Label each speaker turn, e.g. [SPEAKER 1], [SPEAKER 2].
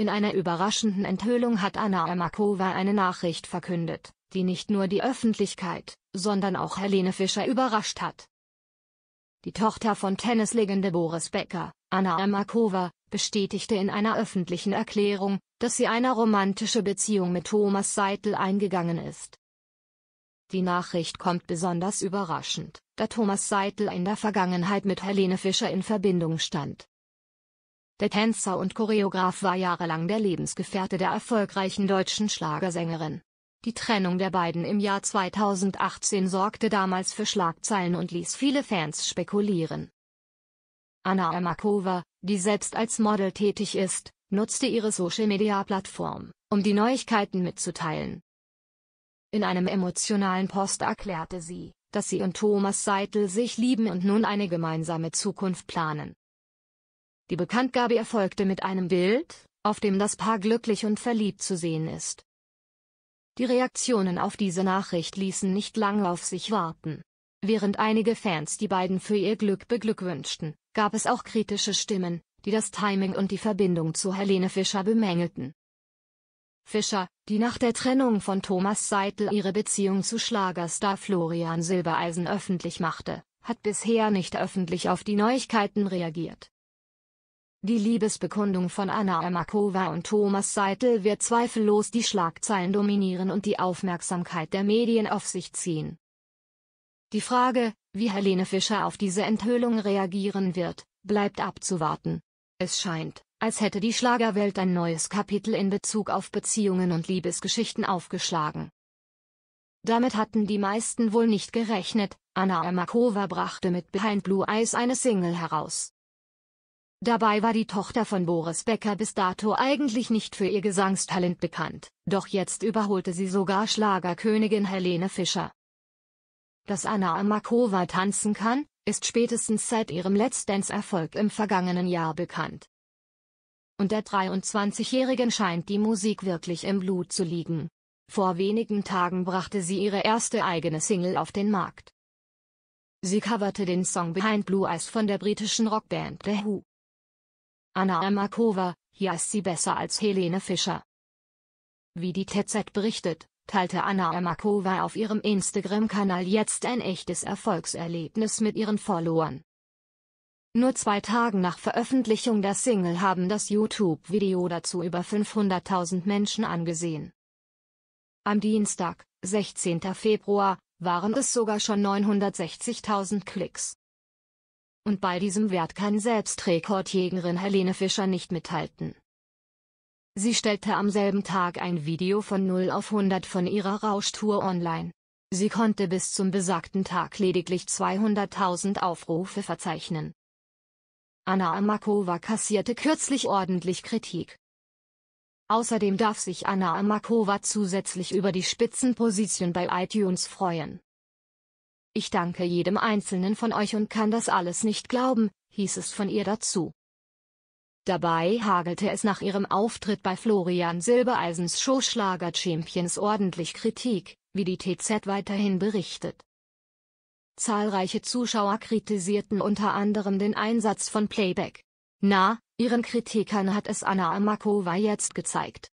[SPEAKER 1] In einer überraschenden Enthüllung hat Anna Ermakova eine Nachricht verkündet, die nicht nur die Öffentlichkeit, sondern auch Helene Fischer überrascht hat. Die Tochter von Tennislegende Boris Becker, Anna Ermakova, bestätigte in einer öffentlichen Erklärung, dass sie eine romantische Beziehung mit Thomas Seitel eingegangen ist. Die Nachricht kommt besonders überraschend, da Thomas Seitel in der Vergangenheit mit Helene Fischer in Verbindung stand der Tänzer und Choreograf war jahrelang der Lebensgefährte der erfolgreichen deutschen Schlagersängerin. Die Trennung der beiden im Jahr 2018 sorgte damals für Schlagzeilen und ließ viele Fans spekulieren. Anna Amakova, die selbst als Model tätig ist, nutzte ihre Social-Media-Plattform, um die Neuigkeiten mitzuteilen. In einem emotionalen Post erklärte sie, dass sie und Thomas Seitel sich lieben und nun eine gemeinsame Zukunft planen. Die Bekanntgabe erfolgte mit einem Bild, auf dem das Paar glücklich und verliebt zu sehen ist. Die Reaktionen auf diese Nachricht ließen nicht lange auf sich warten. Während einige Fans die beiden für ihr Glück beglückwünschten, gab es auch kritische Stimmen, die das Timing und die Verbindung zu Helene Fischer bemängelten. Fischer, die nach der Trennung von Thomas Seitel ihre Beziehung zu Schlagerstar Florian Silbereisen öffentlich machte, hat bisher nicht öffentlich auf die Neuigkeiten reagiert. Die Liebesbekundung von Anna Ermakova und Thomas Seitel wird zweifellos die Schlagzeilen dominieren und die Aufmerksamkeit der Medien auf sich ziehen. Die Frage, wie Helene Fischer auf diese Enthüllung reagieren wird, bleibt abzuwarten. Es scheint, als hätte die Schlagerwelt ein neues Kapitel in Bezug auf Beziehungen und Liebesgeschichten aufgeschlagen. Damit hatten die meisten wohl nicht gerechnet, Anna Ermakova brachte mit Behind Blue Eyes eine Single heraus. Dabei war die Tochter von Boris Becker bis dato eigentlich nicht für ihr Gesangstalent bekannt, doch jetzt überholte sie sogar Schlagerkönigin Helene Fischer. Dass Anna Amakova tanzen kann, ist spätestens seit ihrem Let's Dance-Erfolg im vergangenen Jahr bekannt. Und der 23-Jährigen scheint die Musik wirklich im Blut zu liegen. Vor wenigen Tagen brachte sie ihre erste eigene Single auf den Markt. Sie coverte den Song Behind Blue Eyes von der britischen Rockband The Who. Anna Amakova, hier ist sie besser als Helene Fischer. Wie die TZ berichtet, teilte Anna Amakova auf ihrem Instagram-Kanal jetzt ein echtes Erfolgserlebnis mit ihren Followern. Nur zwei Tage nach Veröffentlichung der Single haben das YouTube-Video dazu über 500.000 Menschen angesehen. Am Dienstag, 16. Februar, waren es sogar schon 960.000 Klicks. Und bei diesem Wert kann selbst Rekordjägerin Helene Fischer nicht mithalten. Sie stellte am selben Tag ein Video von 0 auf 100 von ihrer Rauschtour online. Sie konnte bis zum besagten Tag lediglich 200.000 Aufrufe verzeichnen. Anna Amakova kassierte kürzlich ordentlich Kritik. Außerdem darf sich Anna Amakova zusätzlich über die Spitzenposition bei iTunes freuen. Ich danke jedem einzelnen von euch und kann das alles nicht glauben, hieß es von ihr dazu. Dabei hagelte es nach ihrem Auftritt bei Florian Silbereisens Show Schlager Champions ordentlich Kritik, wie die TZ weiterhin berichtet. Zahlreiche Zuschauer kritisierten unter anderem den Einsatz von Playback. Na, ihren Kritikern hat es Anna Amakova jetzt gezeigt.